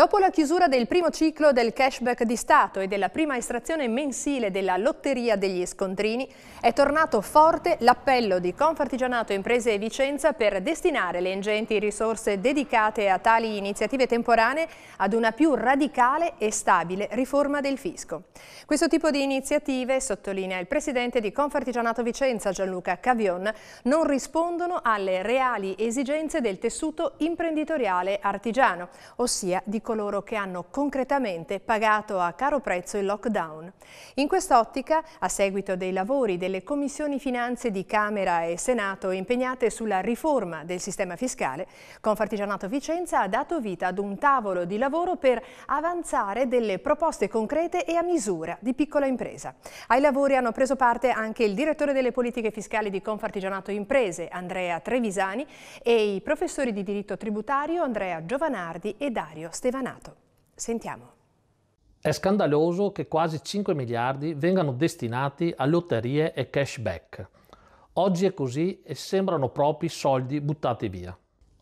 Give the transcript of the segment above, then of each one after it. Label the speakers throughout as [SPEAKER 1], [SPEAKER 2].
[SPEAKER 1] Dopo la chiusura del primo ciclo del cashback di Stato e della prima estrazione mensile della Lotteria degli Scontrini, è tornato forte l'appello di Confartigianato Imprese e Vicenza per destinare le ingenti risorse dedicate a tali iniziative temporanee ad una più radicale e stabile riforma del fisco. Questo tipo di iniziative, sottolinea il presidente di Confartigianato Vicenza Gianluca Cavion, non rispondono alle reali esigenze del tessuto imprenditoriale artigiano, ossia di coloro che hanno concretamente pagato a caro prezzo il lockdown. In quest'ottica, a seguito dei lavori delle commissioni finanze di Camera e Senato impegnate sulla riforma del sistema fiscale, Confartigianato Vicenza ha dato vita ad un tavolo di lavoro per avanzare delle proposte concrete e a misura di piccola impresa. Ai lavori hanno preso parte anche il direttore delle politiche fiscali di Confartigianato Imprese, Andrea Trevisani, e i professori di diritto tributario Andrea Giovanardi e Dario Stefano stevanato. Sentiamo.
[SPEAKER 2] È scandaloso che quasi 5 miliardi vengano destinati a lotterie e cashback. Oggi è così e sembrano propri soldi buttati via.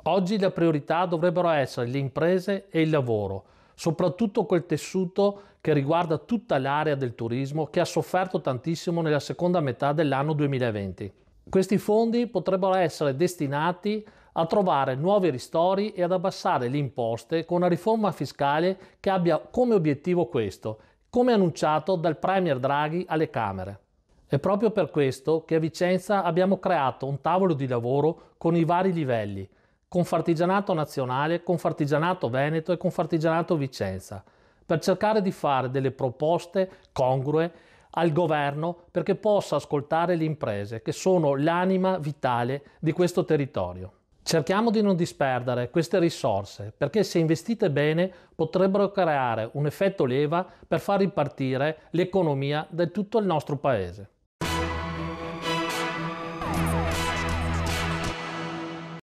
[SPEAKER 2] Oggi la priorità dovrebbero essere le imprese e il lavoro, soprattutto quel tessuto che riguarda tutta l'area del turismo che ha sofferto tantissimo nella seconda metà dell'anno 2020. Questi fondi potrebbero essere destinati a trovare nuovi ristori e ad abbassare le imposte con una riforma fiscale che abbia come obiettivo questo, come annunciato dal Premier Draghi alle Camere. È proprio per questo che a Vicenza abbiamo creato un tavolo di lavoro con i vari livelli, Confartigianato Nazionale, Confartigianato Veneto e Confartigianato Vicenza, per cercare di fare delle proposte congrue al governo perché possa ascoltare le imprese che sono l'anima vitale di questo territorio. Cerchiamo di non disperdere queste risorse perché se investite bene potrebbero creare un effetto leva per far ripartire l'economia di tutto il nostro paese.